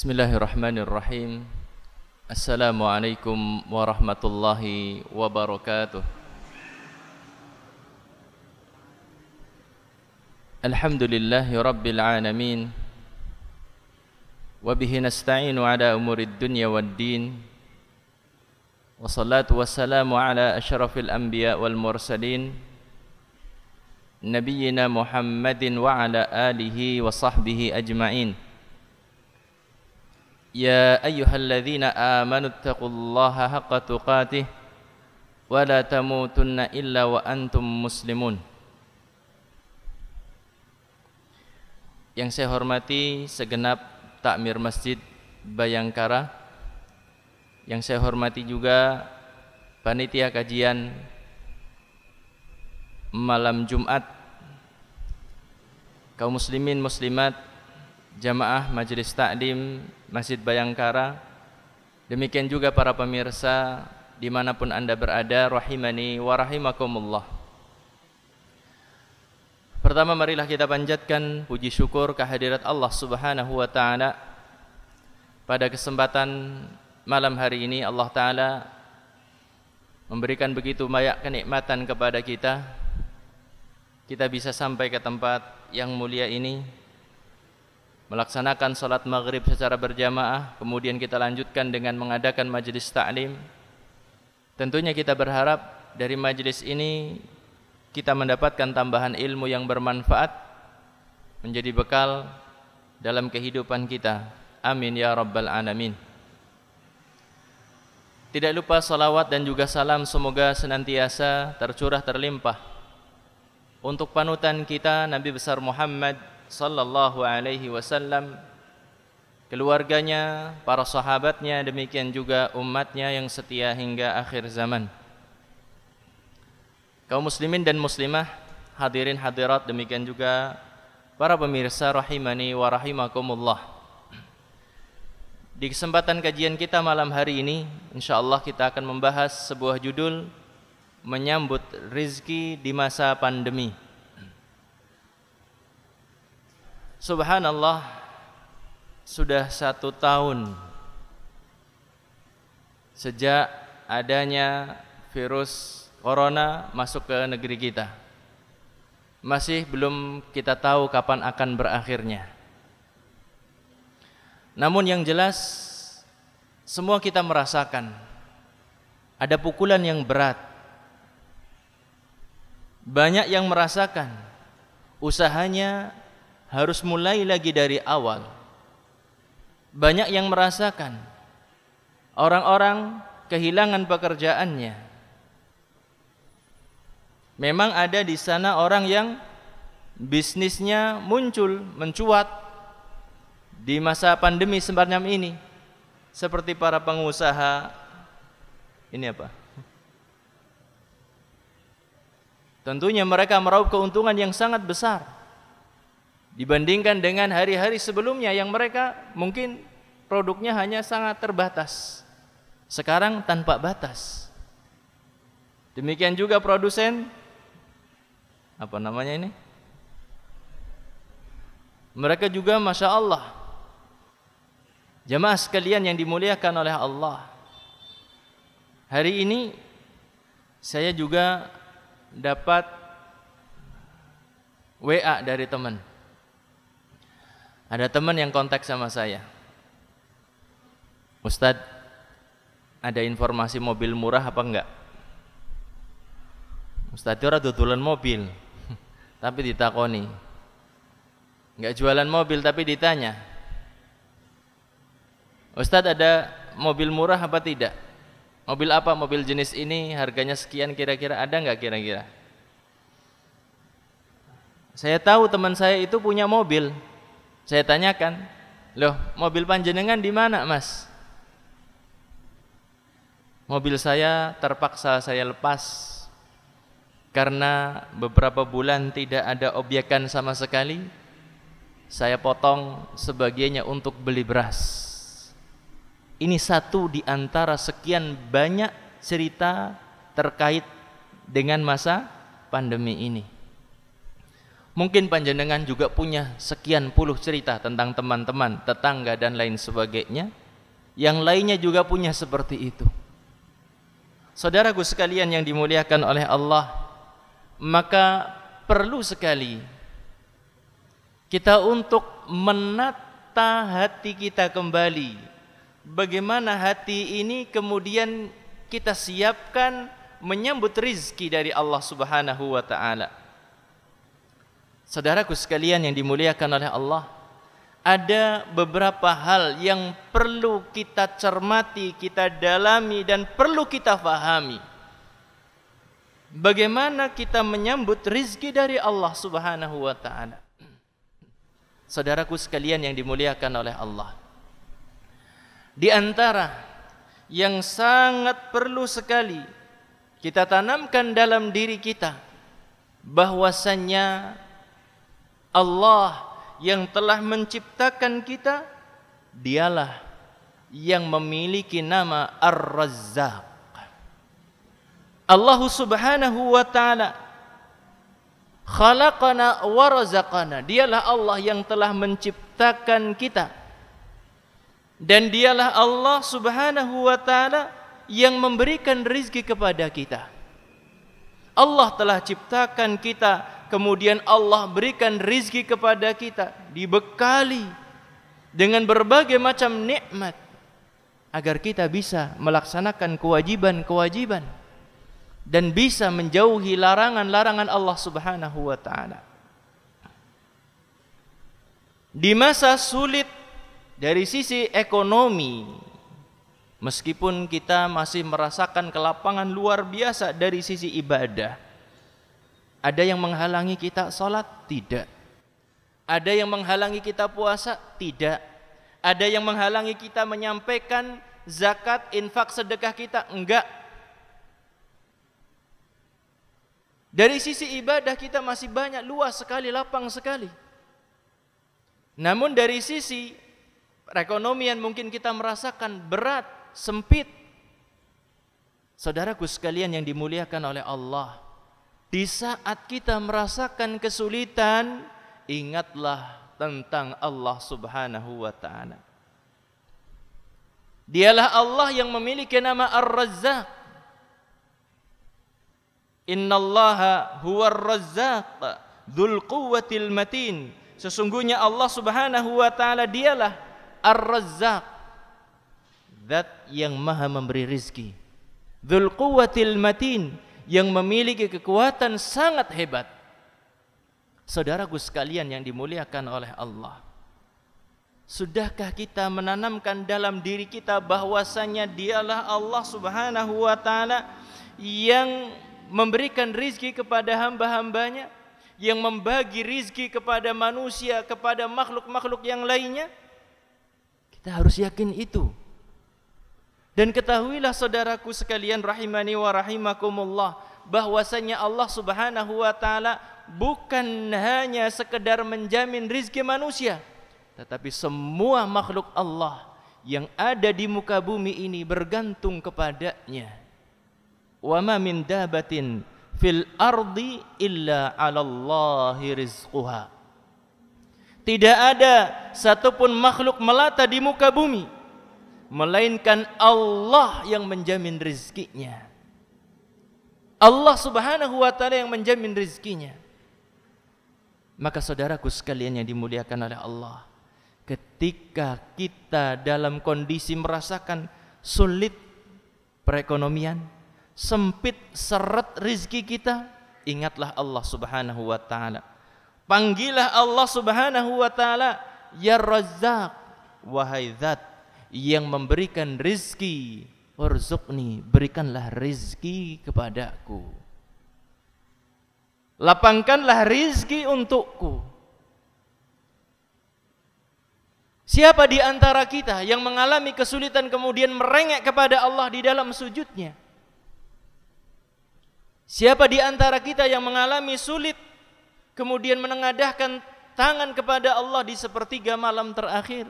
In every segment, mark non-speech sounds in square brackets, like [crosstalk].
بسم الله الرحمن الرحيم السلام عليكم ورحمة الله وبركاته الحمد لله رب العالمين وبه نستعين على أمور الدنيا والدين والصلاة والسلام على أشرف الأنبياء والمرسلين نبينا محمد وعلى آله وصحبه أجمعين يا أيها الذين آمنوا اتقوا الله حق تقاته ولا تموتن إلا وأنتم مسلمون Yang saya hormati segenap takmir Masjid Bayangkara Yang saya hormati juga panitia kajian malam Jumat kaum muslimin muslimat jamaah majelis takdim Masjid Bayangkara Demikian juga para pemirsa Dimanapun anda berada Rahimani wa rahimakumullah Pertama marilah kita panjatkan Puji syukur kehadirat Allah subhanahu wa ta'ala Pada kesempatan malam hari ini Allah ta'ala Memberikan begitu banyak kenikmatan kepada kita Kita bisa sampai ke tempat yang mulia ini melaksanakan salat maghrib secara berjamaah, kemudian kita lanjutkan dengan mengadakan majlis taklim. Tentunya kita berharap dari majlis ini kita mendapatkan tambahan ilmu yang bermanfaat menjadi bekal dalam kehidupan kita. Amin ya rabbal alamin. Tidak lupa salawat dan juga salam semoga senantiasa tercurah terlimpah untuk panutan kita Nabi besar Muhammad sallallahu alaihi wasallam keluarganya, para sahabatnya, demikian juga umatnya yang setia hingga akhir zaman. Kaum muslimin dan muslimah, hadirin hadirat, demikian juga para pemirsa rahimani wa rahimakumullah. Di kesempatan kajian kita malam hari ini, insyaallah kita akan membahas sebuah judul menyambut rizki di masa pandemi. Subhanallah sudah satu tahun sejak adanya virus corona masuk ke negeri kita. Masih belum kita tahu kapan akan berakhirnya. Namun yang jelas semua kita merasakan ada pukulan yang berat. Banyak yang merasakan usahanya harus mulai lagi dari awal. Banyak yang merasakan orang-orang kehilangan pekerjaannya. Memang ada di sana orang yang bisnisnya muncul, mencuat di masa pandemi sebenarnya ini. Seperti para pengusaha ini apa? Tentunya mereka meraup keuntungan yang sangat besar dibandingkan dengan hari-hari sebelumnya yang mereka mungkin produknya hanya sangat terbatas. Sekarang tanpa batas. Demikian juga produsen apa namanya ini? Mereka juga masya Allah. jemaah sekalian yang dimuliakan oleh Allah. Hari ini saya juga dapat WA dari teman ada teman yang kontak sama saya. Ustadz, ada informasi mobil murah apa enggak? Ustadz ora dodolan mobil, [laughs] tapi ditakoni. Enggak jualan mobil tapi ditanya. Ustadz ada mobil murah apa tidak? Mobil apa? Mobil jenis ini harganya sekian kira-kira ada enggak kira-kira? Saya tahu teman saya itu punya mobil, saya tanyakan, "Loh, mobil panjenengan di mana, Mas?" Mobil saya terpaksa saya lepas karena beberapa bulan tidak ada objekan sama sekali. Saya potong sebagiannya untuk beli beras. Ini satu di antara sekian banyak cerita terkait dengan masa pandemi ini. Mungkin panjenengan juga punya sekian puluh cerita tentang teman-teman, tetangga dan lain sebagainya. Yang lainnya juga punya seperti itu. Saudaraku sekalian yang dimuliakan oleh Allah, maka perlu sekali kita untuk menata hati kita kembali. Bagaimana hati ini kemudian kita siapkan menyambut rizki dari Allah Subhanahu wa taala. Saudaraku sekalian yang dimuliakan oleh Allah, ada beberapa hal yang perlu kita cermati, kita dalami dan perlu kita fahami. Bagaimana kita menyambut rizki dari Allah Subhanahu wa taala? Saudaraku sekalian yang dimuliakan oleh Allah. Di antara yang sangat perlu sekali kita tanamkan dalam diri kita bahwasannya Allah yang telah menciptakan kita dialah yang memiliki nama Ar-Razzaq Allah Subhanahu wa taala khalaqana wa razaqana dialah Allah yang telah menciptakan kita dan dialah Allah Subhanahu wa taala yang memberikan rizki kepada kita Allah telah ciptakan kita kemudian Allah berikan rizki kepada kita, dibekali dengan berbagai macam nikmat agar kita bisa melaksanakan kewajiban-kewajiban dan bisa menjauhi larangan-larangan Allah Subhanahu wa taala. Di masa sulit dari sisi ekonomi, meskipun kita masih merasakan kelapangan luar biasa dari sisi ibadah, ada yang menghalangi kita sholat? Tidak. Ada yang menghalangi kita puasa? Tidak. Ada yang menghalangi kita menyampaikan zakat, infak, sedekah kita? Enggak. Dari sisi ibadah kita masih banyak, luas sekali, lapang sekali. Namun dari sisi perekonomian mungkin kita merasakan berat, sempit. Saudaraku sekalian yang dimuliakan oleh Allah, di saat kita merasakan kesulitan, ingatlah tentang Allah Subhanahu wa taala. Dialah Allah yang memiliki nama Ar-Razzaq. Innallaha huwar Razzaq, dzul quwwatil matin. Sesungguhnya Allah Subhanahu wa taala dialah Ar-Razzaq. Zat yang Maha memberi rizki. Dzul quwwatil matin yang memiliki kekuatan sangat hebat. Saudaraku sekalian yang dimuliakan oleh Allah. Sudahkah kita menanamkan dalam diri kita bahwasanya dialah Allah Subhanahu wa taala yang memberikan rizki kepada hamba-hambanya, yang membagi rizki kepada manusia, kepada makhluk-makhluk yang lainnya? Kita harus yakin itu. Dan ketahuilah saudaraku sekalian rahimani wa rahimakumullah bahwasanya Allah Subhanahu wa taala bukan hanya sekedar menjamin rizki manusia tetapi semua makhluk Allah yang ada di muka bumi ini bergantung kepadanya. Wa ma min dabatin fil ardi illa 'ala Allahi rizquha. Tidak ada satupun makhluk melata di muka bumi melainkan Allah yang menjamin rezekinya. Allah Subhanahu wa taala yang menjamin rezekinya. Maka saudaraku sekalian yang dimuliakan oleh Allah, ketika kita dalam kondisi merasakan sulit perekonomian, sempit seret rizki kita, ingatlah Allah Subhanahu wa taala. Panggillah Allah Subhanahu wa taala, ya Razzaq, wahai zat yang memberikan rizki warzukni berikanlah rizki kepadaku lapangkanlah rizki untukku siapa di antara kita yang mengalami kesulitan kemudian merengek kepada Allah di dalam sujudnya siapa di antara kita yang mengalami sulit kemudian menengadahkan tangan kepada Allah di sepertiga malam terakhir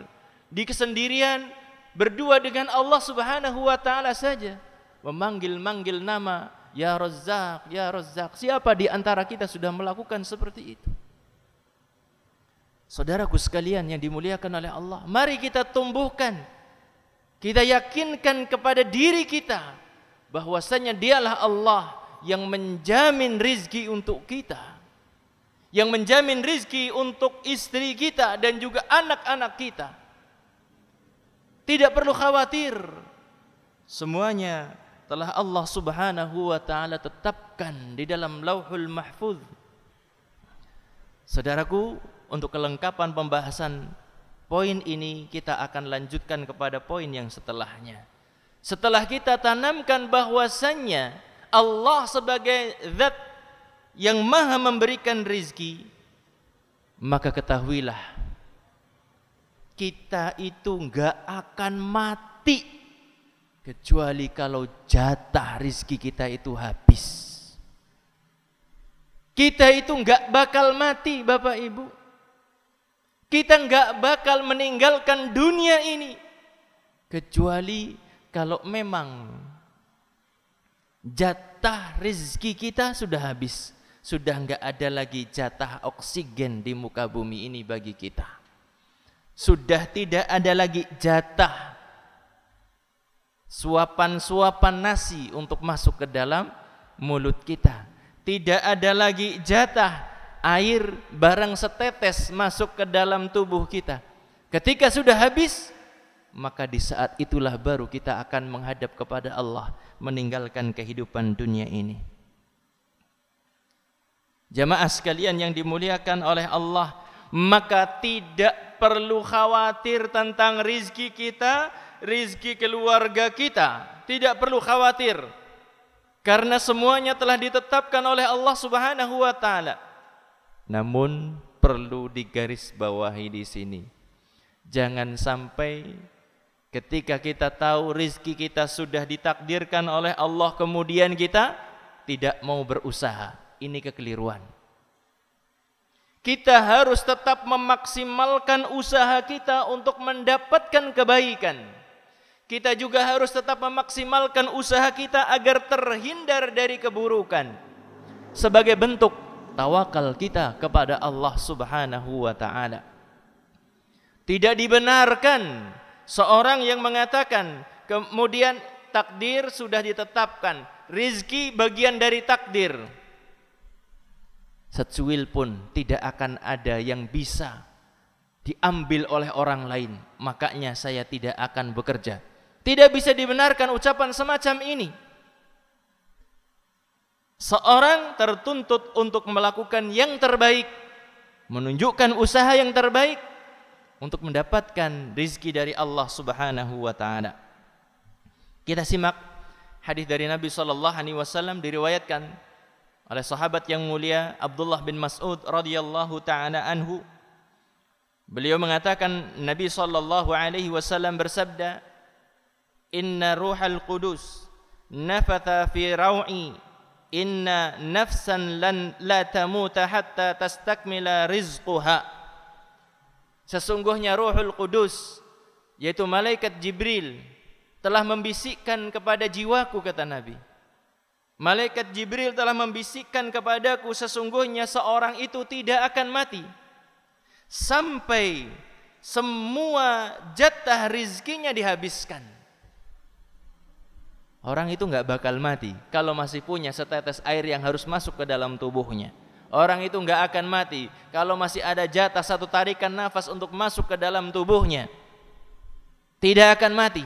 di kesendirian berdua dengan Allah Subhanahu wa taala saja memanggil-manggil nama ya Razzaq ya Razzaq siapa di antara kita sudah melakukan seperti itu Saudaraku sekalian yang dimuliakan oleh Allah mari kita tumbuhkan kita yakinkan kepada diri kita bahwasanya dialah Allah yang menjamin rizki untuk kita yang menjamin rizki untuk istri kita dan juga anak-anak kita tidak perlu khawatir. Semuanya telah Allah Subhanahu wa taala tetapkan di dalam Lauhul Mahfuz. Saudaraku, untuk kelengkapan pembahasan poin ini kita akan lanjutkan kepada poin yang setelahnya. Setelah kita tanamkan bahwasannya Allah sebagai zat yang maha memberikan rizki, maka ketahuilah kita itu nggak akan mati kecuali kalau jatah rizki kita itu habis. Kita itu nggak bakal mati, Bapak Ibu. Kita nggak bakal meninggalkan dunia ini kecuali kalau memang jatah rizki kita sudah habis, sudah nggak ada lagi jatah oksigen di muka bumi ini bagi kita. Sudah tidak ada lagi jatah suapan-suapan nasi untuk masuk ke dalam mulut kita. Tidak ada lagi jatah air barang setetes masuk ke dalam tubuh kita. Ketika sudah habis, maka di saat itulah baru kita akan menghadap kepada Allah, meninggalkan kehidupan dunia ini. Jamaah sekalian yang dimuliakan oleh Allah, maka tidak perlu khawatir tentang rizki kita, rizki keluarga kita. Tidak perlu khawatir karena semuanya telah ditetapkan oleh Allah Subhanahu wa taala. Namun perlu digarisbawahi di sini. Jangan sampai ketika kita tahu rizki kita sudah ditakdirkan oleh Allah kemudian kita tidak mau berusaha. Ini kekeliruan. Kita harus tetap memaksimalkan usaha kita untuk mendapatkan kebaikan. Kita juga harus tetap memaksimalkan usaha kita agar terhindar dari keburukan. Sebagai bentuk tawakal kita kepada Allah Subhanahu wa taala. Tidak dibenarkan seorang yang mengatakan kemudian takdir sudah ditetapkan, rizki bagian dari takdir. Secuil pun tidak akan ada yang bisa diambil oleh orang lain. Makanya saya tidak akan bekerja. Tidak bisa dibenarkan ucapan semacam ini. Seorang tertuntut untuk melakukan yang terbaik, menunjukkan usaha yang terbaik untuk mendapatkan rizki dari Allah Subhanahu wa taala. Kita simak hadis dari Nabi SAW alaihi wasallam diriwayatkan oleh sahabat yang mulia Abdullah bin Mas'ud radhiyallahu taala anhu beliau mengatakan Nabi sallallahu alaihi wasallam bersabda inna ruhal qudus nafatha fi rawi. inna nafsan lan la tamuta hatta tastakmila rizquha sesungguhnya ruhul qudus yaitu malaikat Jibril telah membisikkan kepada jiwaku kata Nabi Malaikat Jibril telah membisikkan kepadaku sesungguhnya seorang itu tidak akan mati sampai semua jatah rizkinya dihabiskan. Orang itu nggak bakal mati kalau masih punya setetes air yang harus masuk ke dalam tubuhnya. Orang itu nggak akan mati kalau masih ada jatah satu tarikan nafas untuk masuk ke dalam tubuhnya. Tidak akan mati.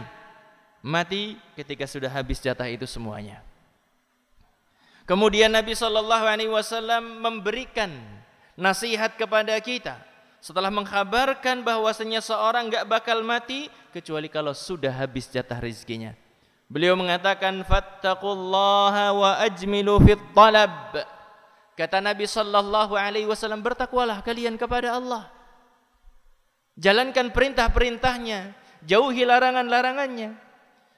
Mati ketika sudah habis jatah itu semuanya. Kemudian Nabi Shallallahu Alaihi Wasallam memberikan nasihat kepada kita setelah mengkhabarkan bahwasanya seorang nggak bakal mati kecuali kalau sudah habis jatah rizkinya. Beliau mengatakan fattaqullaha wa ajmilu fit talab. Kata Nabi sallallahu alaihi wasallam bertakwalah kalian kepada Allah. Jalankan perintah-perintahnya, jauhi larangan-larangannya.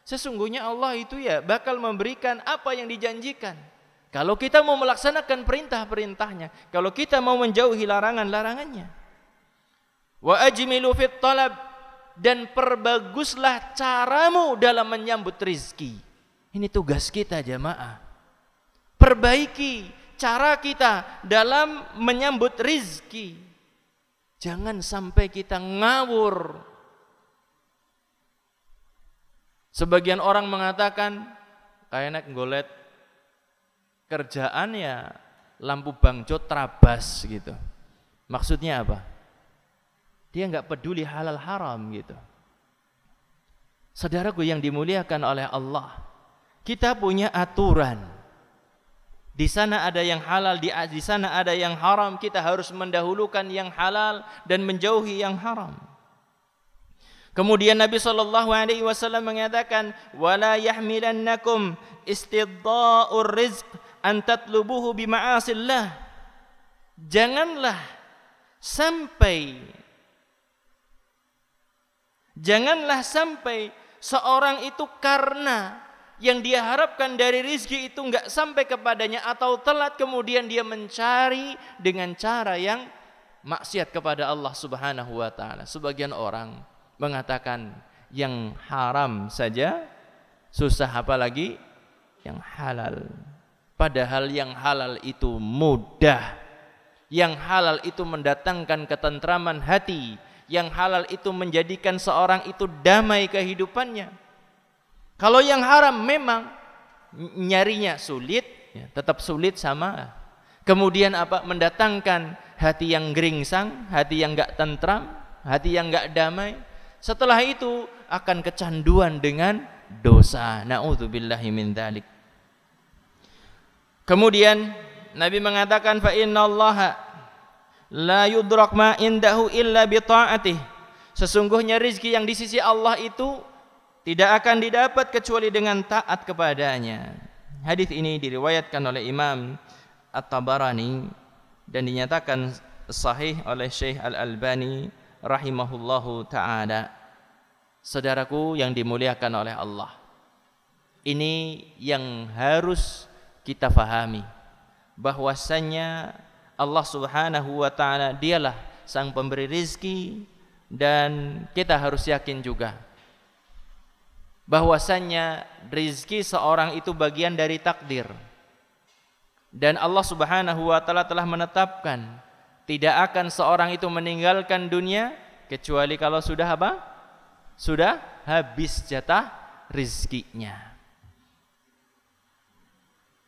Sesungguhnya Allah itu ya bakal memberikan apa yang dijanjikan. Kalau kita mau melaksanakan perintah-perintahnya, kalau kita mau menjauhi larangan-larangannya. Wa ajmilu fit talab dan perbaguslah caramu dalam menyambut rizki. Ini tugas kita jamaah. Perbaiki cara kita dalam menyambut rizki. Jangan sampai kita ngawur. Sebagian orang mengatakan, kayak enak golet kerjaannya lampu bangjo terabas gitu. Maksudnya apa? Dia nggak peduli halal haram gitu. Saudaraku yang dimuliakan oleh Allah, kita punya aturan. Di sana ada yang halal, di, di sana ada yang haram. Kita harus mendahulukan yang halal dan menjauhi yang haram. Kemudian Nabi sallallahu alaihi wasallam mengatakan, "Wala yahmilannakum istidha'ur rizq antatlubuhu bima'asillah janganlah sampai janganlah sampai seorang itu karena yang dia harapkan dari rizki itu nggak sampai kepadanya atau telat kemudian dia mencari dengan cara yang maksiat kepada Allah Subhanahu wa taala. Sebagian orang mengatakan yang haram saja susah apalagi yang halal. Padahal yang halal itu mudah. Yang halal itu mendatangkan ketentraman hati. Yang halal itu menjadikan seorang itu damai kehidupannya. Kalau yang haram memang nyarinya sulit, ya, tetap sulit sama. Kemudian apa? Mendatangkan hati yang geringsang, hati yang enggak tentram, hati yang enggak damai. Setelah itu akan kecanduan dengan dosa. Nauzubillahi min Kemudian Nabi mengatakan fa innallaha la yudrak ma indahu illa bi ta'atih. Sesungguhnya rizki yang di sisi Allah itu tidak akan didapat kecuali dengan taat kepadanya. Hadis ini diriwayatkan oleh Imam At-Tabarani dan dinyatakan sahih oleh Syekh Al-Albani rahimahullahu taala. Saudaraku yang dimuliakan oleh Allah. Ini yang harus kita fahami bahwasanya Allah Subhanahu wa taala dialah sang pemberi rizki dan kita harus yakin juga bahwasanya rizki seorang itu bagian dari takdir dan Allah Subhanahu wa taala telah menetapkan tidak akan seorang itu meninggalkan dunia kecuali kalau sudah apa? Sudah habis jatah rizkinya.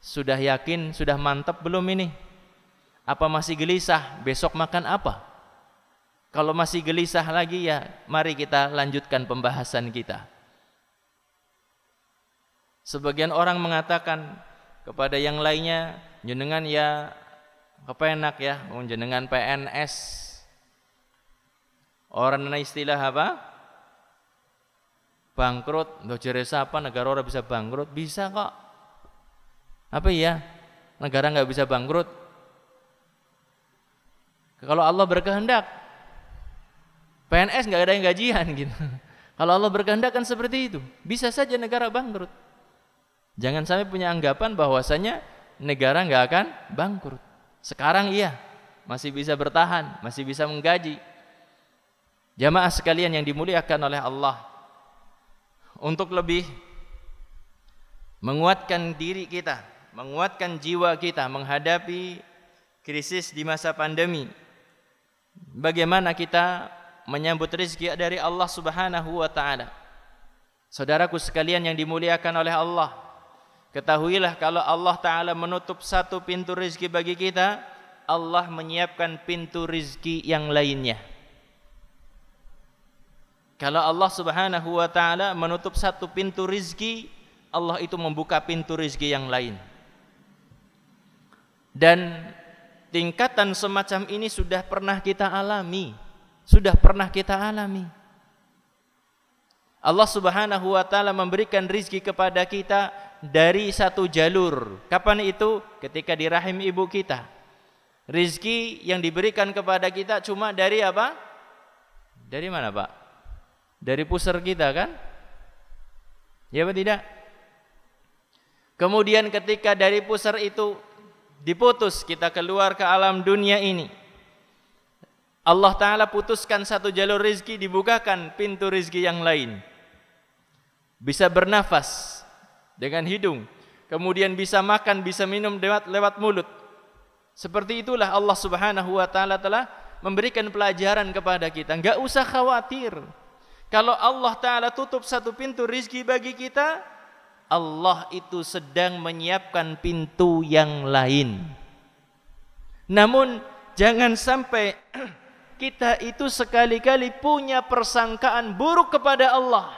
Sudah yakin, sudah mantap belum ini? Apa masih gelisah? Besok makan apa? Kalau masih gelisah lagi ya, mari kita lanjutkan pembahasan kita. Sebagian orang mengatakan kepada yang lainnya, jenengan ya kepenak ya, jenengan PNS. Orang istilah apa? Bangkrut, do jeresa apa negara orang bisa bangkrut? Bisa kok. Apa iya? Negara nggak bisa bangkrut. Kalau Allah berkehendak, PNS nggak ada yang gajian gitu. Kalau Allah berkehendak kan seperti itu. Bisa saja negara bangkrut. Jangan sampai punya anggapan bahwasanya negara nggak akan bangkrut. Sekarang iya, masih bisa bertahan, masih bisa menggaji. Jamaah sekalian yang dimuliakan oleh Allah, untuk lebih menguatkan diri kita menguatkan jiwa kita menghadapi krisis di masa pandemi. Bagaimana kita menyambut rezeki dari Allah Subhanahu wa taala. Saudaraku sekalian yang dimuliakan oleh Allah, ketahuilah kalau Allah taala menutup satu pintu rezeki bagi kita, Allah menyiapkan pintu rezeki yang lainnya. Kalau Allah Subhanahu wa taala menutup satu pintu rezeki, Allah itu membuka pintu rezeki yang lain. Dan tingkatan semacam ini sudah pernah kita alami, sudah pernah kita alami. Allah Subhanahu wa taala memberikan rizki kepada kita dari satu jalur. Kapan itu? Ketika di rahim ibu kita. Rizki yang diberikan kepada kita cuma dari apa? Dari mana, Pak? Dari pusar kita kan? Ya apa tidak? Kemudian ketika dari pusar itu diputus kita keluar ke alam dunia ini. Allah Ta'ala putuskan satu jalur rizki, dibukakan pintu rizki yang lain. Bisa bernafas dengan hidung, kemudian bisa makan, bisa minum lewat, lewat mulut. Seperti itulah Allah Subhanahu wa taala telah memberikan pelajaran kepada kita. Enggak usah khawatir. Kalau Allah taala tutup satu pintu rizki bagi kita, Allah itu sedang menyiapkan pintu yang lain. Namun jangan sampai [clears throat] kita itu sekali-kali punya persangkaan buruk kepada Allah.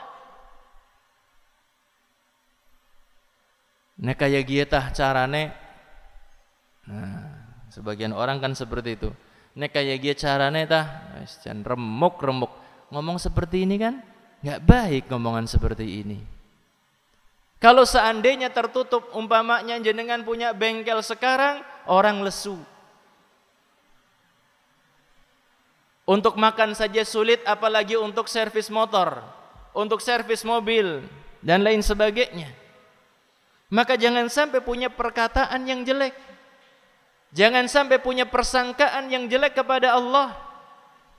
Nah kayak giatah gitu carane Nah, sebagian orang kan seperti itu. Nek nah, kayak dia gitu carane tah, remuk remuk. Ngomong seperti ini kan, nggak baik ngomongan seperti ini. Kalau seandainya tertutup umpamanya jenengan punya bengkel sekarang orang lesu. Untuk makan saja sulit apalagi untuk servis motor, untuk servis mobil dan lain sebagainya. Maka jangan sampai punya perkataan yang jelek. Jangan sampai punya persangkaan yang jelek kepada Allah.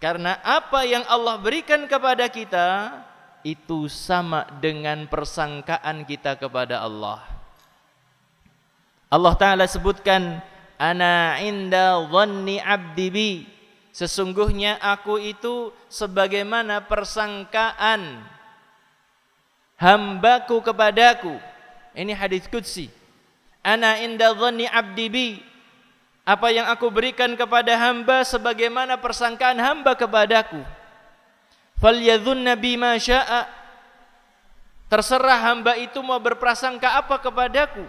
Karena apa yang Allah berikan kepada kita itu sama dengan persangkaan kita kepada Allah. Allah Ta'ala sebutkan, Ana inda dhanni abdi bi. Sesungguhnya aku itu sebagaimana persangkaan hambaku kepadaku. Ini hadis Qudsi. Ana inda dhanni abdi bi. Apa yang aku berikan kepada hamba sebagaimana persangkaan hamba kepadaku falyadhunna bima syaa terserah hamba itu mau berprasangka apa kepadaku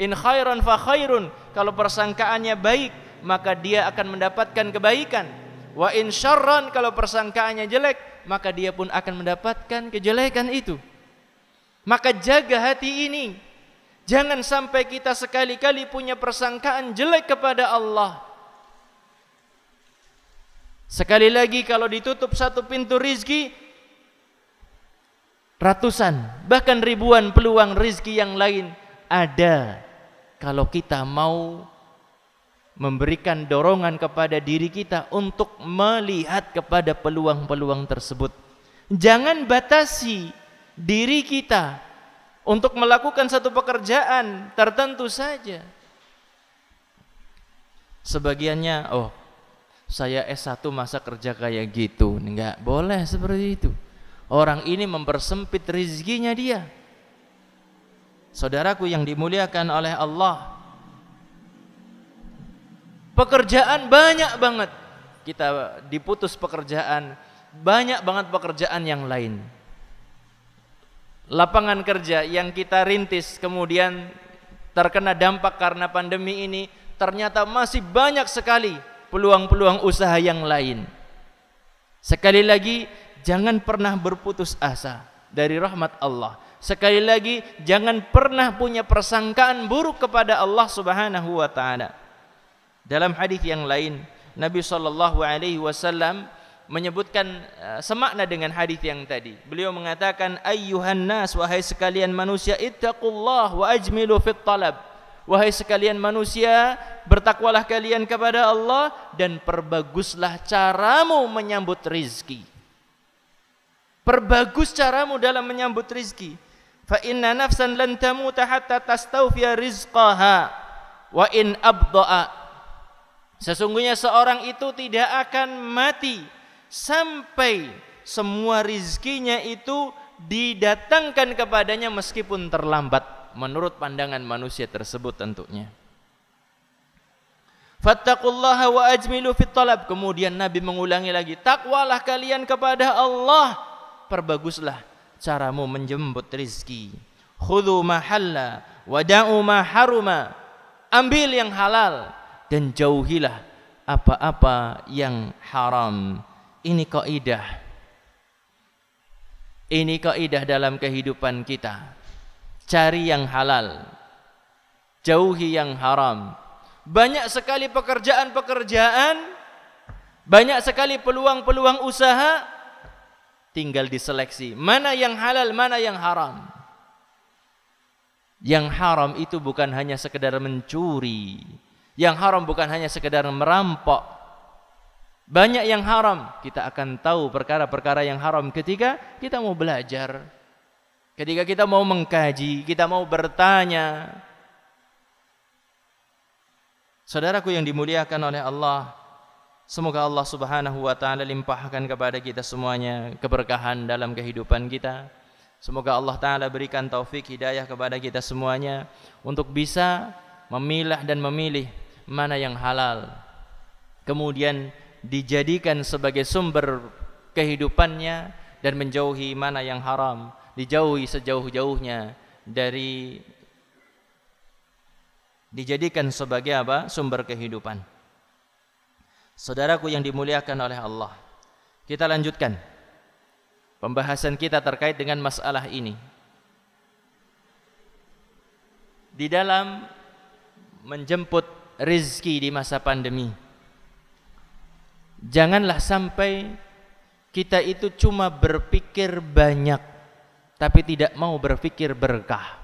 in khairan fa khairun kalau persangkaannya baik maka dia akan mendapatkan kebaikan wa in syarran kalau persangkaannya jelek maka dia pun akan mendapatkan kejelekan itu maka jaga hati ini jangan sampai kita sekali-kali punya persangkaan jelek kepada Allah Sekali lagi kalau ditutup satu pintu rizki, ratusan bahkan ribuan peluang rizki yang lain ada kalau kita mau memberikan dorongan kepada diri kita untuk melihat kepada peluang-peluang tersebut. Jangan batasi diri kita untuk melakukan satu pekerjaan tertentu saja. Sebagiannya, oh saya S1 masa kerja kayak gitu enggak boleh seperti itu orang ini mempersempit rizkinya dia saudaraku yang dimuliakan oleh Allah pekerjaan banyak banget kita diputus pekerjaan banyak banget pekerjaan yang lain lapangan kerja yang kita rintis kemudian terkena dampak karena pandemi ini ternyata masih banyak sekali peluang-peluang usaha yang lain. Sekali lagi, jangan pernah berputus asa dari rahmat Allah. Sekali lagi, jangan pernah punya persangkaan buruk kepada Allah Subhanahu wa taala. Dalam hadis yang lain, Nabi sallallahu alaihi wasallam menyebutkan eh, semakna dengan hadis yang tadi. Beliau mengatakan ayyuhan nas wahai sekalian manusia ittaqullah wa ajmilu fit talab. Wahai sekalian manusia, bertakwalah kalian kepada Allah dan perbaguslah caramu menyambut rizki. Perbagus caramu dalam menyambut rizki. Fa inna nafsan lan tamuta hatta tastawfiya rizqaha wa in abda'a. Sesungguhnya seorang itu tidak akan mati sampai semua rizkinya itu didatangkan kepadanya meskipun terlambat menurut pandangan manusia tersebut tentunya. Fattaqullaha wa ajmilu fit talab. Kemudian Nabi mengulangi lagi, takwalah kalian kepada Allah, perbaguslah caramu menjemput rizki. Khudu mahalla wa da'u haruma. Ambil yang halal dan jauhilah apa-apa yang haram. Ini kaidah. Ini kaidah dalam kehidupan kita. Cari yang halal. Jauhi yang haram. Banyak sekali pekerjaan-pekerjaan, banyak sekali peluang-peluang usaha tinggal diseleksi. Mana yang halal, mana yang haram. Yang haram itu bukan hanya sekedar mencuri. Yang haram bukan hanya sekedar merampok. Banyak yang haram. Kita akan tahu perkara-perkara yang haram ketika kita mau belajar. Ketika kita mau mengkaji, kita mau bertanya. Saudaraku yang dimuliakan oleh Allah, semoga Allah Subhanahu wa taala limpahkan kepada kita semuanya keberkahan dalam kehidupan kita. Semoga Allah taala berikan taufik hidayah kepada kita semuanya untuk bisa memilah dan memilih mana yang halal. Kemudian dijadikan sebagai sumber kehidupannya dan menjauhi mana yang haram dijauhi sejauh-jauhnya dari dijadikan sebagai apa? sumber kehidupan. Saudaraku yang dimuliakan oleh Allah. Kita lanjutkan pembahasan kita terkait dengan masalah ini. Di dalam menjemput rizki di masa pandemi. Janganlah sampai kita itu cuma berpikir banyak tapi tidak mau berpikir berkah.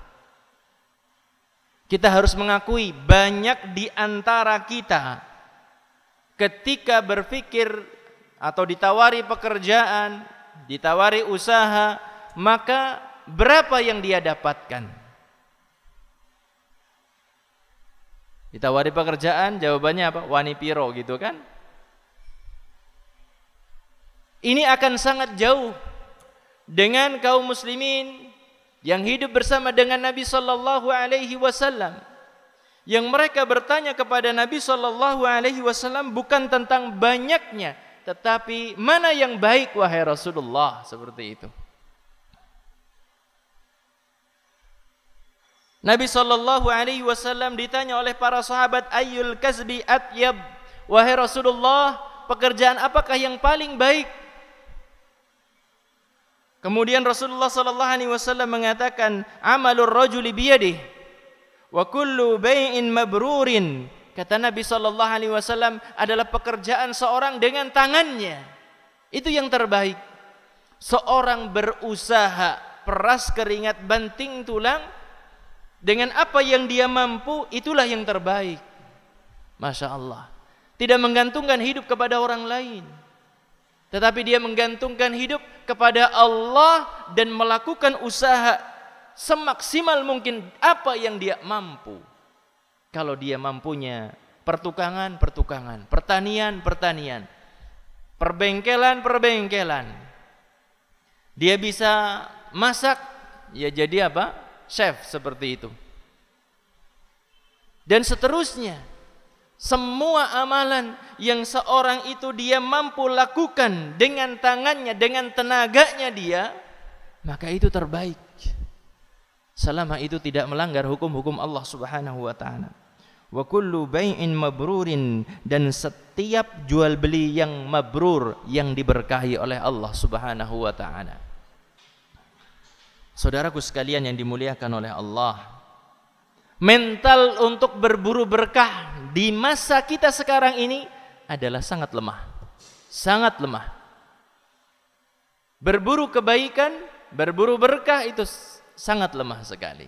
Kita harus mengakui banyak di antara kita ketika berpikir atau ditawari pekerjaan, ditawari usaha, maka berapa yang dia dapatkan? Ditawari pekerjaan, jawabannya apa? Wani piro gitu kan? Ini akan sangat jauh dengan kaum muslimin yang hidup bersama dengan Nabi sallallahu alaihi wasallam yang mereka bertanya kepada Nabi sallallahu alaihi wasallam bukan tentang banyaknya tetapi mana yang baik wahai Rasulullah seperti itu Nabi sallallahu alaihi wasallam ditanya oleh para sahabat ayyul kasbi atyab wahai Rasulullah pekerjaan apakah yang paling baik Kemudian Rasulullah sallallahu alaihi wasallam mengatakan, "Amalur rajuli biyadih wa kullu bai'in mabrurin." Kata Nabi sallallahu alaihi wasallam adalah pekerjaan seorang dengan tangannya. Itu yang terbaik. Seorang berusaha peras keringat banting tulang dengan apa yang dia mampu itulah yang terbaik. Masya Allah. Tidak menggantungkan hidup kepada orang lain. Tetapi dia menggantungkan hidup kepada Allah dan melakukan usaha semaksimal mungkin apa yang dia mampu. Kalau dia mampunya pertukangan, pertukangan, pertanian, pertanian, perbengkelan, perbengkelan. Dia bisa masak, ya jadi apa? Chef seperti itu. Dan seterusnya. Semua amalan yang seorang itu dia mampu lakukan dengan tangannya, dengan tenaganya dia, maka itu terbaik. Selama itu tidak melanggar hukum-hukum Allah Subhanahu wa taala. Wa kullu bai'in mabrurin dan setiap jual beli yang mabrur yang diberkahi oleh Allah Subhanahu wa taala. Saudaraku sekalian yang dimuliakan oleh Allah, mental untuk berburu berkah di masa kita sekarang ini adalah sangat lemah. Sangat lemah. Berburu kebaikan, berburu berkah itu sangat lemah sekali.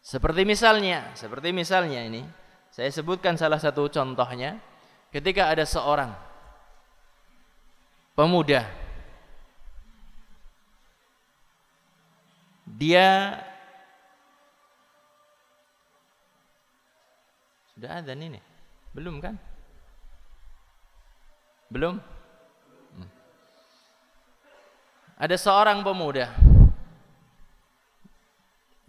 Seperti misalnya, seperti misalnya ini, saya sebutkan salah satu contohnya, ketika ada seorang pemuda dia Udah azan ini? Belum kan? Belum? Hmm. Ada seorang pemuda.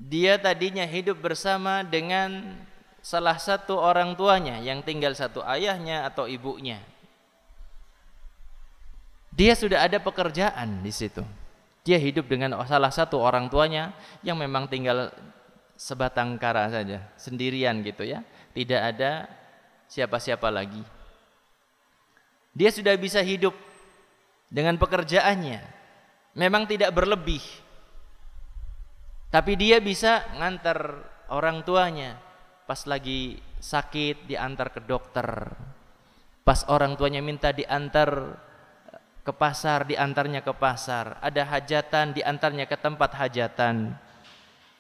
Dia tadinya hidup bersama dengan salah satu orang tuanya yang tinggal satu ayahnya atau ibunya. Dia sudah ada pekerjaan di situ. Dia hidup dengan salah satu orang tuanya yang memang tinggal sebatang kara saja, sendirian gitu ya tidak ada siapa-siapa lagi. Dia sudah bisa hidup dengan pekerjaannya. Memang tidak berlebih. Tapi dia bisa ngantar orang tuanya pas lagi sakit diantar ke dokter. Pas orang tuanya minta diantar ke pasar, diantarnya ke pasar. Ada hajatan, diantarnya ke tempat hajatan.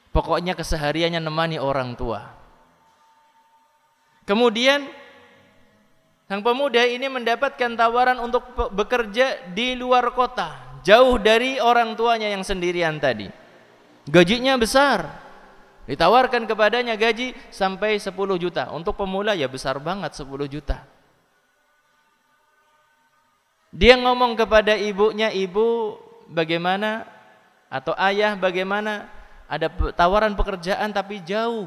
Pokoknya kesehariannya nemani orang tua. Kemudian sang pemuda ini mendapatkan tawaran untuk bekerja di luar kota, jauh dari orang tuanya yang sendirian tadi. Gajinya besar. Ditawarkan kepadanya gaji sampai 10 juta. Untuk pemula ya besar banget 10 juta. Dia ngomong kepada ibunya, "Ibu, bagaimana atau ayah bagaimana ada tawaran pekerjaan tapi jauh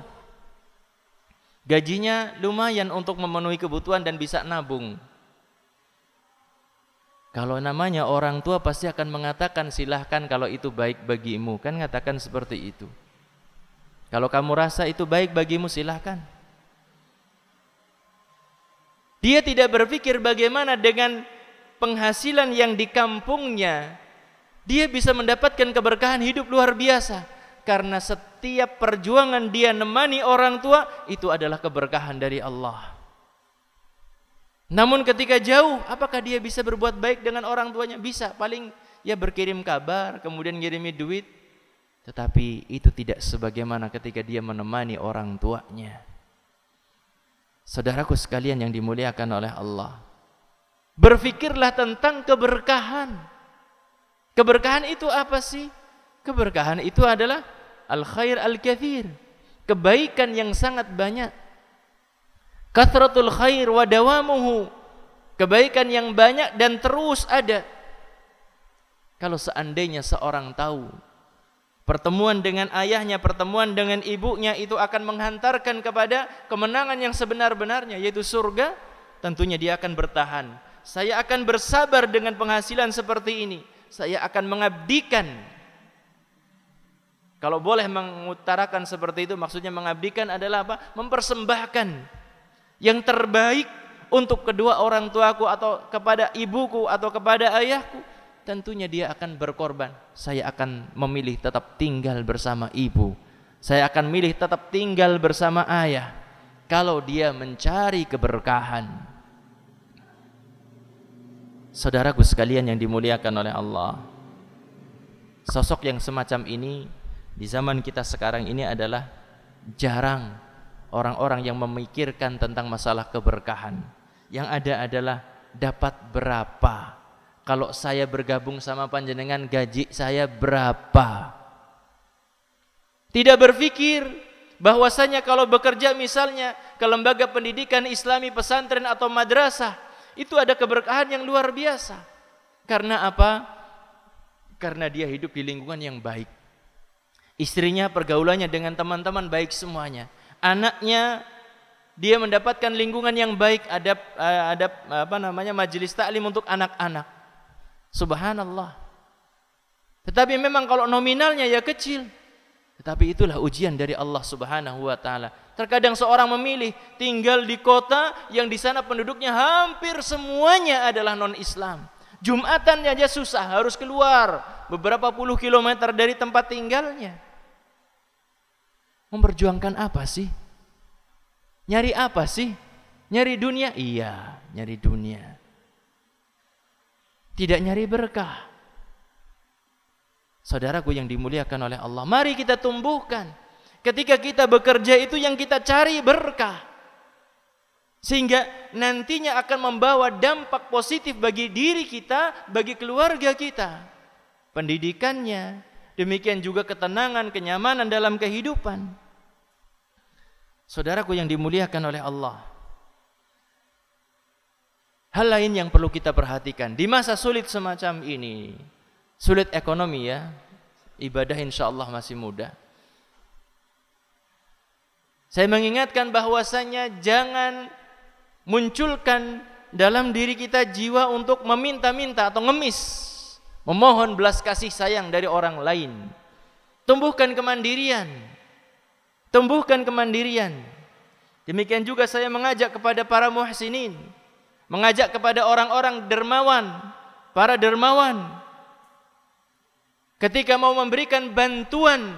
Gajinya lumayan untuk memenuhi kebutuhan dan bisa nabung. Kalau namanya orang tua pasti akan mengatakan silahkan kalau itu baik bagimu. Kan katakan seperti itu. Kalau kamu rasa itu baik bagimu silahkan. Dia tidak berpikir bagaimana dengan penghasilan yang di kampungnya. Dia bisa mendapatkan keberkahan hidup luar biasa karena setiap perjuangan dia nemani orang tua itu adalah keberkahan dari Allah. Namun ketika jauh, apakah dia bisa berbuat baik dengan orang tuanya? Bisa, paling ya berkirim kabar, kemudian ngirimi duit. Tetapi itu tidak sebagaimana ketika dia menemani orang tuanya. Saudaraku sekalian yang dimuliakan oleh Allah. Berfikirlah tentang keberkahan. Keberkahan itu apa sih? Keberkahan itu adalah al khair al kathir. Kebaikan yang sangat banyak. Kathratul khair wa dawamuhu. Kebaikan yang banyak dan terus ada. Kalau seandainya seorang tahu pertemuan dengan ayahnya, pertemuan dengan ibunya itu akan menghantarkan kepada kemenangan yang sebenar-benarnya yaitu surga, tentunya dia akan bertahan. Saya akan bersabar dengan penghasilan seperti ini. Saya akan mengabdikan kalau boleh mengutarakan seperti itu maksudnya mengabdikan adalah apa? Mempersembahkan yang terbaik untuk kedua orang tuaku atau kepada ibuku atau kepada ayahku. Tentunya dia akan berkorban. Saya akan memilih tetap tinggal bersama ibu. Saya akan milih tetap tinggal bersama ayah. Kalau dia mencari keberkahan. Saudaraku sekalian yang dimuliakan oleh Allah. Sosok yang semacam ini di zaman kita sekarang ini adalah jarang orang-orang yang memikirkan tentang masalah keberkahan. Yang ada adalah dapat berapa? Kalau saya bergabung sama panjenengan gaji saya berapa? Tidak berpikir bahwasanya kalau bekerja misalnya ke lembaga pendidikan islami pesantren atau madrasah itu ada keberkahan yang luar biasa. Karena apa? Karena dia hidup di lingkungan yang baik Istrinya pergaulannya dengan teman-teman baik semuanya. Anaknya dia mendapatkan lingkungan yang baik, ada eh, ada apa namanya majelis taklim untuk anak-anak. Subhanallah. Tetapi memang kalau nominalnya ya kecil. Tetapi itulah ujian dari Allah Subhanahu wa taala. Terkadang seorang memilih tinggal di kota yang di sana penduduknya hampir semuanya adalah non-Islam. Jumatan aja susah, harus keluar, beberapa puluh kilometer dari tempat tinggalnya. Memperjuangkan apa sih? Nyari apa sih? Nyari dunia? Iya, nyari dunia. Tidak nyari berkah. Saudaraku yang dimuliakan oleh Allah, mari kita tumbuhkan. Ketika kita bekerja itu yang kita cari berkah. Sehingga nantinya akan membawa dampak positif bagi diri kita, bagi keluarga kita pendidikannya, demikian juga ketenangan, kenyamanan dalam kehidupan. Saudaraku yang dimuliakan oleh Allah. Hal lain yang perlu kita perhatikan di masa sulit semacam ini, sulit ekonomi ya, ibadah insya Allah masih mudah. Saya mengingatkan bahwasanya jangan munculkan dalam diri kita jiwa untuk meminta-minta atau ngemis memohon belas kasih sayang dari orang lain. Tumbuhkan kemandirian. Tumbuhkan kemandirian. Demikian juga saya mengajak kepada para muhsinin, mengajak kepada orang-orang dermawan, para dermawan. Ketika mau memberikan bantuan,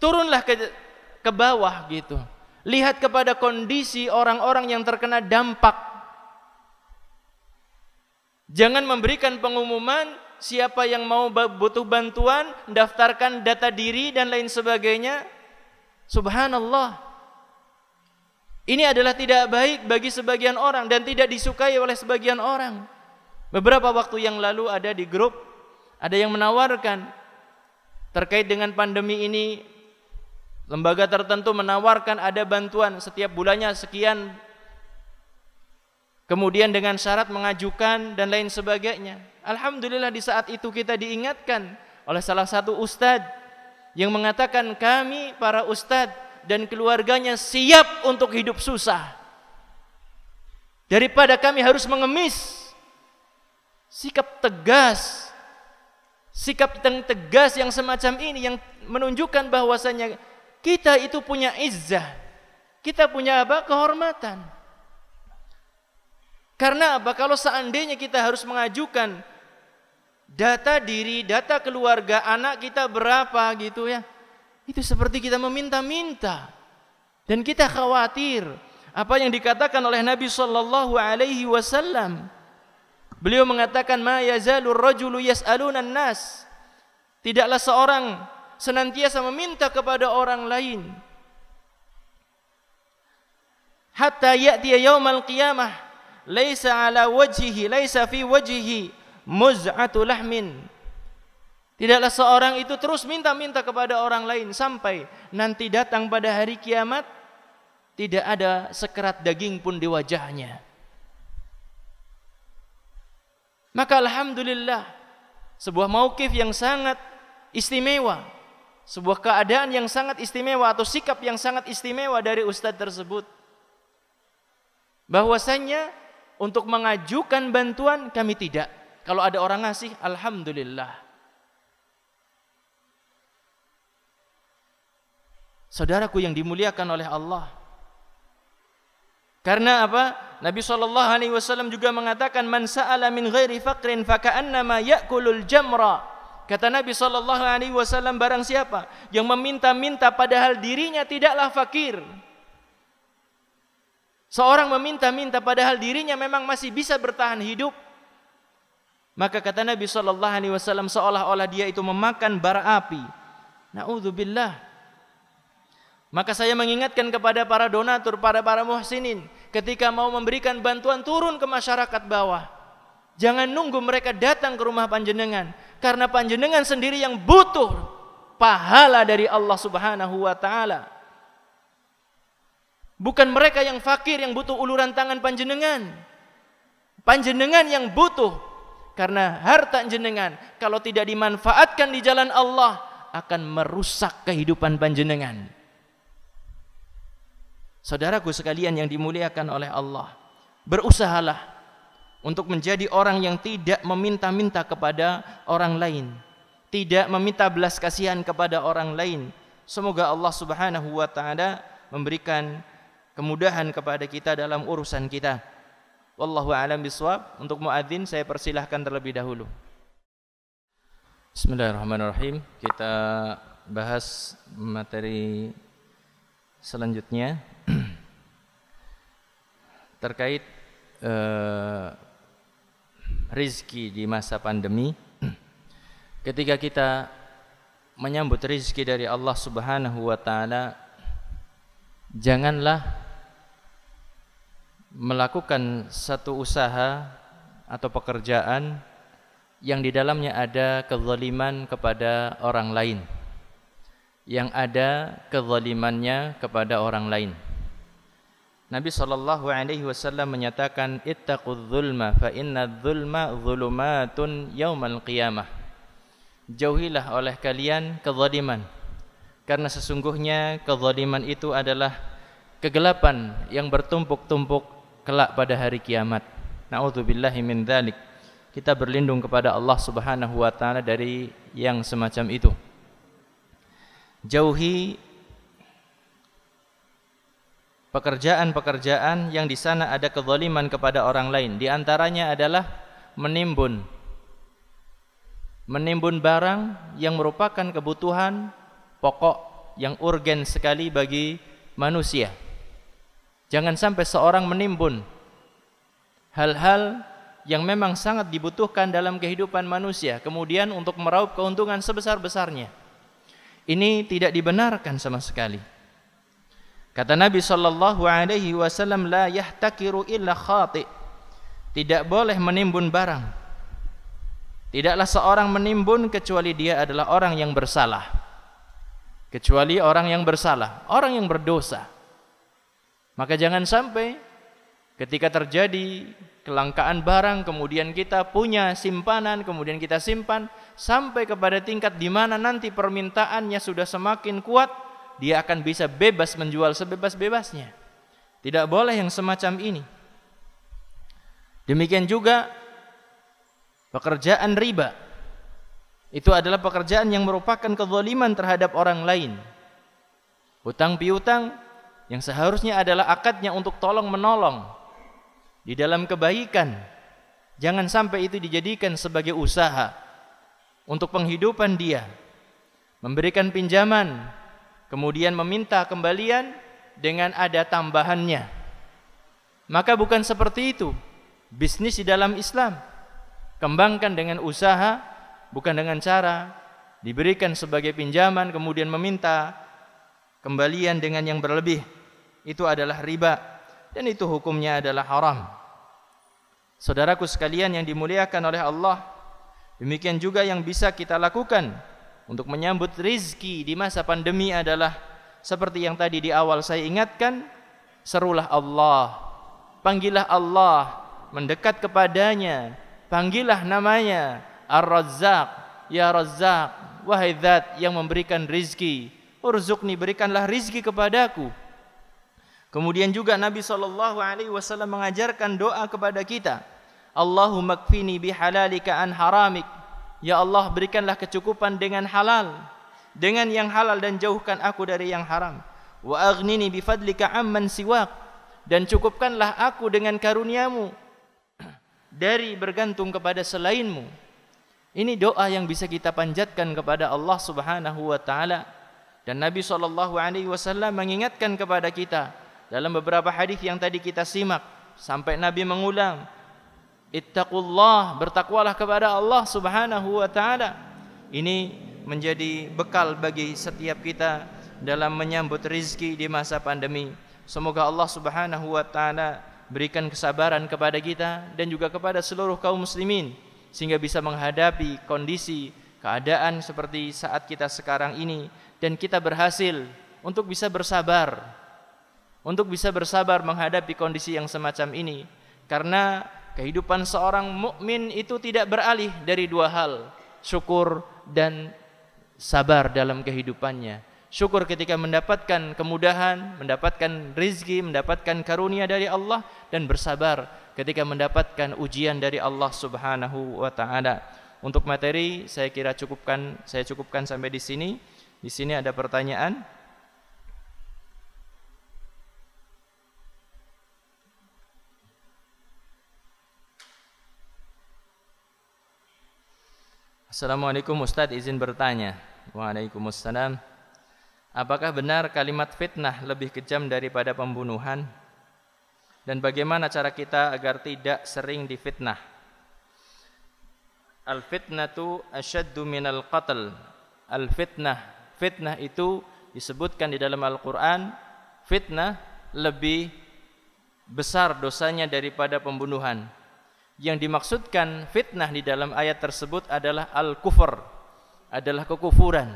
turunlah ke ke bawah gitu. Lihat kepada kondisi orang-orang yang terkena dampak. Jangan memberikan pengumuman siapa yang mau butuh bantuan, daftarkan data diri dan lain sebagainya. Subhanallah. Ini adalah tidak baik bagi sebagian orang dan tidak disukai oleh sebagian orang. Beberapa waktu yang lalu ada di grup ada yang menawarkan terkait dengan pandemi ini lembaga tertentu menawarkan ada bantuan setiap bulannya sekian kemudian dengan syarat mengajukan dan lain sebagainya. Alhamdulillah di saat itu kita diingatkan oleh salah satu ustadz yang mengatakan kami para ustadz dan keluarganya siap untuk hidup susah. Daripada kami harus mengemis sikap tegas sikap yang tegas yang semacam ini yang menunjukkan bahwasanya kita itu punya izah, kita punya apa kehormatan karena apa? Kalau seandainya kita harus mengajukan data diri, data keluarga, anak kita berapa gitu ya. Itu seperti kita meminta-minta. Dan kita khawatir apa yang dikatakan oleh Nabi sallallahu alaihi wasallam. Beliau mengatakan ma yazalur rajulu yas'alunan nas. Tidaklah seorang senantiasa meminta kepada orang lain. Hatta ya'tiya yaumal qiyamah laisa ala wajhihi laisa fi wajhihi muz'atu lahmin tidaklah seorang itu terus minta-minta kepada orang lain sampai nanti datang pada hari kiamat tidak ada sekerat daging pun di wajahnya maka alhamdulillah sebuah maukif yang sangat istimewa sebuah keadaan yang sangat istimewa atau sikap yang sangat istimewa dari ustadz tersebut bahwasanya untuk mengajukan bantuan kami tidak. Kalau ada orang ngasih, alhamdulillah. Saudaraku yang dimuliakan oleh Allah. Karena apa? Nabi saw Alaihi Wasallam juga mengatakan, "Man saala min ghairi fakrin faka'annama yakulul jamra." Kata Nabi saw, Alaihi Wasallam, barang siapa yang meminta-minta padahal dirinya tidaklah fakir, Seorang meminta-minta padahal dirinya memang masih bisa bertahan hidup. Maka kata Nabi sallallahu alaihi wasallam seolah-olah dia itu memakan bara api. Nauzubillah. Maka saya mengingatkan kepada para donatur, para para muhsinin ketika mau memberikan bantuan turun ke masyarakat bawah. Jangan nunggu mereka datang ke rumah panjenengan karena panjenengan sendiri yang butuh pahala dari Allah Subhanahu wa taala. Bukan mereka yang fakir yang butuh uluran tangan panjenengan. Panjenengan yang butuh karena harta jenengan kalau tidak dimanfaatkan di jalan Allah akan merusak kehidupan panjenengan. Saudaraku sekalian yang dimuliakan oleh Allah, berusahalah untuk menjadi orang yang tidak meminta-minta kepada orang lain, tidak meminta belas kasihan kepada orang lain. Semoga Allah Subhanahu wa taala memberikan kemudahan kepada kita dalam urusan kita. Wallahu a'lam biswab. Untuk muadzin saya persilahkan terlebih dahulu. Bismillahirrahmanirrahim. Kita bahas materi selanjutnya [clears throat] terkait eh, rizki di masa pandemi. [clears throat] Ketika kita menyambut rizki dari Allah Subhanahu wa taala, janganlah melakukan satu usaha atau pekerjaan yang di dalamnya ada kezaliman kepada orang lain yang ada kezalimannya kepada orang lain Nabi sallallahu alaihi wasallam menyatakan ittaqul zulma fa inna zulma zulumatun yaumal qiyamah jauhilah oleh kalian kezaliman karena sesungguhnya kezaliman itu adalah kegelapan yang bertumpuk-tumpuk kelak pada hari kiamat. Nauzubillahi min dzalik. Kita berlindung kepada Allah Subhanahu wa taala dari yang semacam itu. Jauhi pekerjaan-pekerjaan yang di sana ada kezaliman kepada orang lain. Di antaranya adalah menimbun menimbun barang yang merupakan kebutuhan pokok yang urgen sekali bagi manusia. Jangan sampai seorang menimbun hal-hal yang memang sangat dibutuhkan dalam kehidupan manusia kemudian untuk meraup keuntungan sebesar-besarnya ini tidak dibenarkan sama sekali kata Nabi sallallahu alaihi wasallam la yahtakiru illa khati tidak boleh menimbun barang tidaklah seorang menimbun kecuali dia adalah orang yang bersalah kecuali orang yang bersalah orang yang berdosa maka jangan sampai ketika terjadi kelangkaan barang kemudian kita punya simpanan kemudian kita simpan sampai kepada tingkat di mana nanti permintaannya sudah semakin kuat dia akan bisa bebas menjual sebebas-bebasnya. Tidak boleh yang semacam ini. Demikian juga pekerjaan riba. Itu adalah pekerjaan yang merupakan kezaliman terhadap orang lain. Hutang piutang yang seharusnya adalah akadnya untuk tolong menolong di dalam kebaikan. Jangan sampai itu dijadikan sebagai usaha untuk penghidupan dia. Memberikan pinjaman, kemudian meminta kembalian dengan ada tambahannya. Maka bukan seperti itu bisnis di dalam Islam. Kembangkan dengan usaha, bukan dengan cara diberikan sebagai pinjaman kemudian meminta Kembalian dengan yang berlebih itu adalah riba dan itu hukumnya adalah haram. Saudaraku sekalian yang dimuliakan oleh Allah, demikian juga yang bisa kita lakukan untuk menyambut rizki di masa pandemi adalah seperti yang tadi di awal saya ingatkan, serulah Allah, panggillah Allah, mendekat kepadanya, panggillah namanya, Ar-Razzaq, Ya Razzaq, wahai zat yang memberikan rizki, urzukni berikanlah rizki kepadaku. Kemudian juga Nabi sallallahu alaihi wasallam mengajarkan doa kepada kita. Allahumma kfini bihalalika an haramik. Ya Allah berikanlah kecukupan dengan halal, dengan yang halal dan jauhkan aku dari yang haram. Wa aghnini bifadlika amman siwak dan cukupkanlah aku dengan karuniamu [clears throat] dari bergantung kepada selainmu. Ini doa yang bisa kita panjatkan kepada Allah Subhanahu wa taala dan Nabi Shallallahu Alaihi Wasallam mengingatkan kepada kita dalam beberapa hadis yang tadi kita simak sampai Nabi mengulang, Ittaqullah bertakwalah kepada Allah Subhanahu Wa Taala. Ini menjadi bekal bagi setiap kita dalam menyambut rizki di masa pandemi. Semoga Allah Subhanahu Wa Taala berikan kesabaran kepada kita dan juga kepada seluruh kaum muslimin sehingga bisa menghadapi kondisi keadaan seperti saat kita sekarang ini dan kita berhasil untuk bisa bersabar untuk bisa bersabar menghadapi kondisi yang semacam ini karena kehidupan seorang mukmin itu tidak beralih dari dua hal syukur dan sabar dalam kehidupannya syukur ketika mendapatkan kemudahan, mendapatkan rizki, mendapatkan karunia dari Allah dan bersabar ketika mendapatkan ujian dari Allah Subhanahu wa taala. Untuk materi saya kira cukupkan saya cukupkan sampai di sini. Di sini ada pertanyaan. Assalamualaikum Ustaz izin bertanya. Waalaikumsalam. Apakah benar kalimat fitnah lebih kejam daripada pembunuhan? Dan bagaimana cara kita agar tidak sering difitnah? Al-fitnatu asyaddu minal qatl. Al-fitnah fitnah itu disebutkan di dalam Al-Quran fitnah lebih besar dosanya daripada pembunuhan yang dimaksudkan fitnah di dalam ayat tersebut adalah al-kufur adalah kekufuran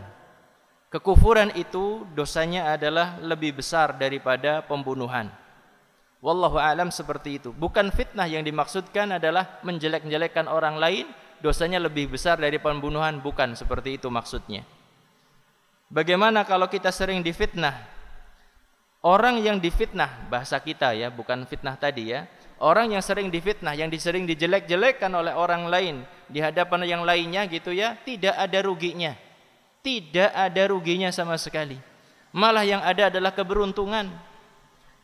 kekufuran itu dosanya adalah lebih besar daripada pembunuhan wallahu alam seperti itu bukan fitnah yang dimaksudkan adalah menjelek-jelekkan orang lain dosanya lebih besar dari pembunuhan bukan seperti itu maksudnya Bagaimana kalau kita sering difitnah? Orang yang difitnah, bahasa kita ya, bukan fitnah tadi ya. Orang yang sering difitnah, yang disering dijelek-jelekkan oleh orang lain di hadapan yang lainnya gitu ya, tidak ada ruginya. Tidak ada ruginya sama sekali. Malah yang ada adalah keberuntungan.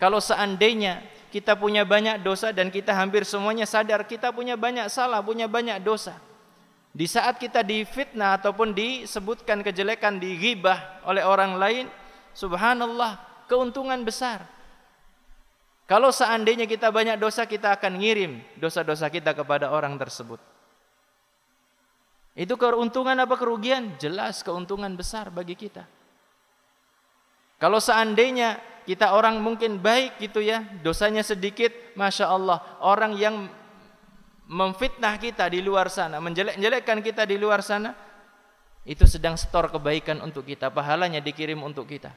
Kalau seandainya kita punya banyak dosa dan kita hampir semuanya sadar kita punya banyak salah, punya banyak dosa di saat kita difitnah ataupun disebutkan kejelekan, digibah oleh orang lain, subhanallah, keuntungan besar. Kalau seandainya kita banyak dosa, kita akan ngirim dosa-dosa kita kepada orang tersebut. Itu keuntungan apa kerugian? Jelas keuntungan besar bagi kita. Kalau seandainya kita orang mungkin baik gitu ya, dosanya sedikit, masya Allah. Orang yang memfitnah kita di luar sana, menjelek-jelekkan kita di luar sana, itu sedang setor kebaikan untuk kita, pahalanya dikirim untuk kita.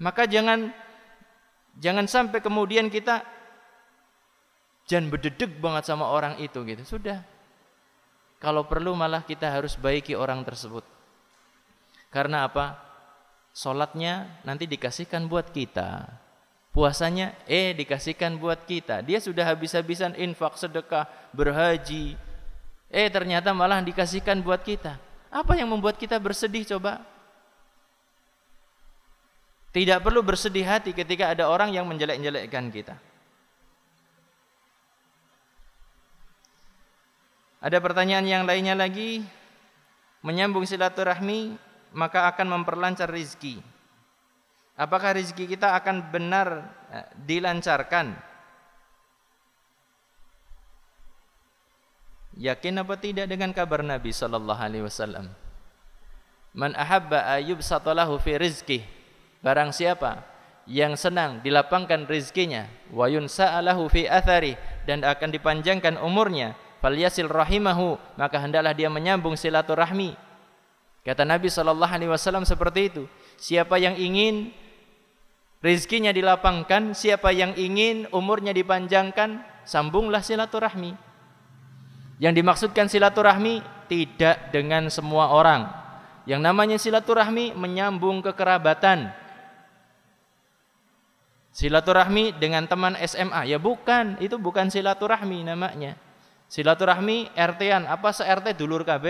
Maka jangan jangan sampai kemudian kita jangan berdedeg banget sama orang itu gitu. Sudah. Kalau perlu malah kita harus baiki orang tersebut. Karena apa? Salatnya nanti dikasihkan buat kita puasanya eh dikasihkan buat kita. Dia sudah habis-habisan infak, sedekah, berhaji. Eh ternyata malah dikasihkan buat kita. Apa yang membuat kita bersedih coba? Tidak perlu bersedih hati ketika ada orang yang menjelek-jelekkan kita. Ada pertanyaan yang lainnya lagi. Menyambung silaturahmi maka akan memperlancar rizki. Apakah rezeki kita akan benar eh, dilancarkan? Yakin apa tidak dengan kabar Nabi sallallahu alaihi wasallam? Man ahabba ayyub satalahu fi rizki. Barang siapa yang senang dilapangkan rezekinya, wa yunsa'alahu fi athari dan akan dipanjangkan umurnya falyasil rahimahu maka hendaklah dia menyambung silaturahmi kata Nabi sallallahu alaihi wasallam seperti itu siapa yang ingin Rizkinya dilapangkan, siapa yang ingin umurnya dipanjangkan, sambunglah silaturahmi. Yang dimaksudkan silaturahmi tidak dengan semua orang. Yang namanya silaturahmi menyambung kekerabatan. Silaturahmi dengan teman SMA, ya bukan, itu bukan silaturahmi namanya. Silaturahmi RT-an, apa se-RT dulur KB?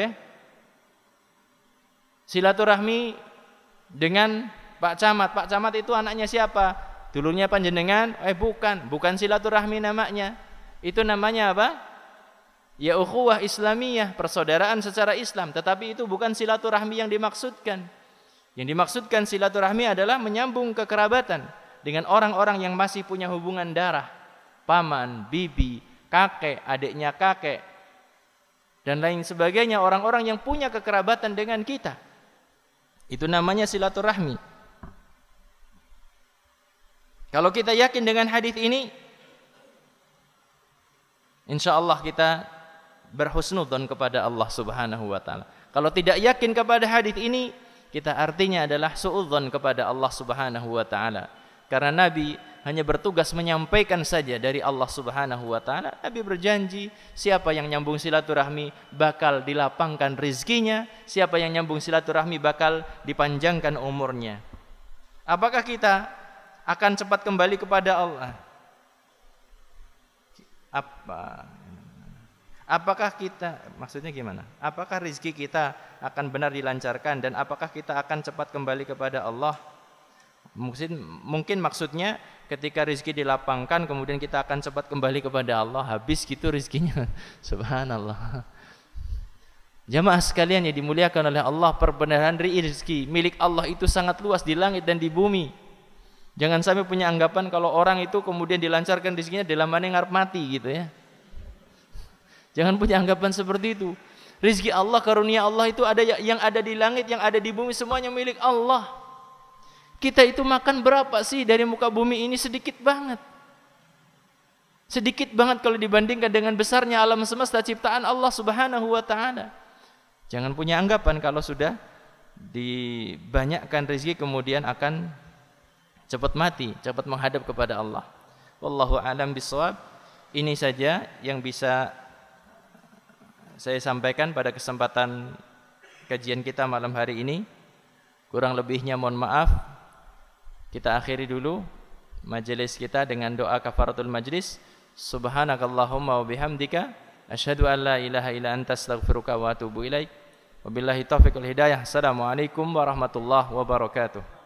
Silaturahmi dengan Pak Camat, Pak Camat itu anaknya siapa? Dulunya panjenengan? Eh bukan, bukan silaturahmi namanya. Itu namanya apa? Ya ukhuwah Islamiyah, persaudaraan secara Islam, tetapi itu bukan silaturahmi yang dimaksudkan. Yang dimaksudkan silaturahmi adalah menyambung kekerabatan dengan orang-orang yang masih punya hubungan darah, paman, bibi, kakek, adiknya kakek, dan lain sebagainya, orang-orang yang punya kekerabatan dengan kita. Itu namanya silaturahmi. Kalau kita yakin dengan hadis ini, insya Allah kita berhusnudon kepada Allah Subhanahu wa taala. Kalau tidak yakin kepada hadis ini, kita artinya adalah suudzon kepada Allah Subhanahu wa taala. Karena Nabi hanya bertugas menyampaikan saja dari Allah Subhanahu wa taala. Nabi berjanji, siapa yang nyambung silaturahmi bakal dilapangkan rizkinya, siapa yang nyambung silaturahmi bakal dipanjangkan umurnya. Apakah kita akan cepat kembali kepada Allah. Apa? Apakah kita, maksudnya gimana? Apakah rezeki kita akan benar dilancarkan dan apakah kita akan cepat kembali kepada Allah? Mungkin, mungkin maksudnya ketika rezeki dilapangkan kemudian kita akan cepat kembali kepada Allah habis gitu rezekinya. [laughs] subhanallah jamaah sekalian yang dimuliakan oleh Allah perbenaran rizki milik Allah itu sangat luas di langit dan di bumi Jangan sampai punya anggapan kalau orang itu kemudian dilancarkan rezekinya dalam mana ngarep mati gitu ya. Jangan punya anggapan seperti itu. Rizki Allah, karunia Allah itu ada ya- yang ada di langit, yang ada di bumi, semuanya milik Allah. Kita itu makan berapa sih dari muka bumi ini sedikit banget. Sedikit banget kalau dibandingkan dengan besarnya alam semesta ciptaan Allah Subhanahu wa taala. Jangan punya anggapan kalau sudah dibanyakkan rezeki kemudian akan cepat mati, cepat menghadap kepada Allah. Wallahu alam bisawab. Ini saja yang bisa saya sampaikan pada kesempatan kajian kita malam hari ini. Kurang lebihnya mohon maaf. Kita akhiri dulu majelis kita dengan doa kafaratul majlis. Subhanakallahumma wa bihamdika asyhadu an la ilaha illa anta astaghfiruka wa atubu ilaik. Wabillahi taufiq wal hidayah. Assalamualaikum warahmatullahi wabarakatuh.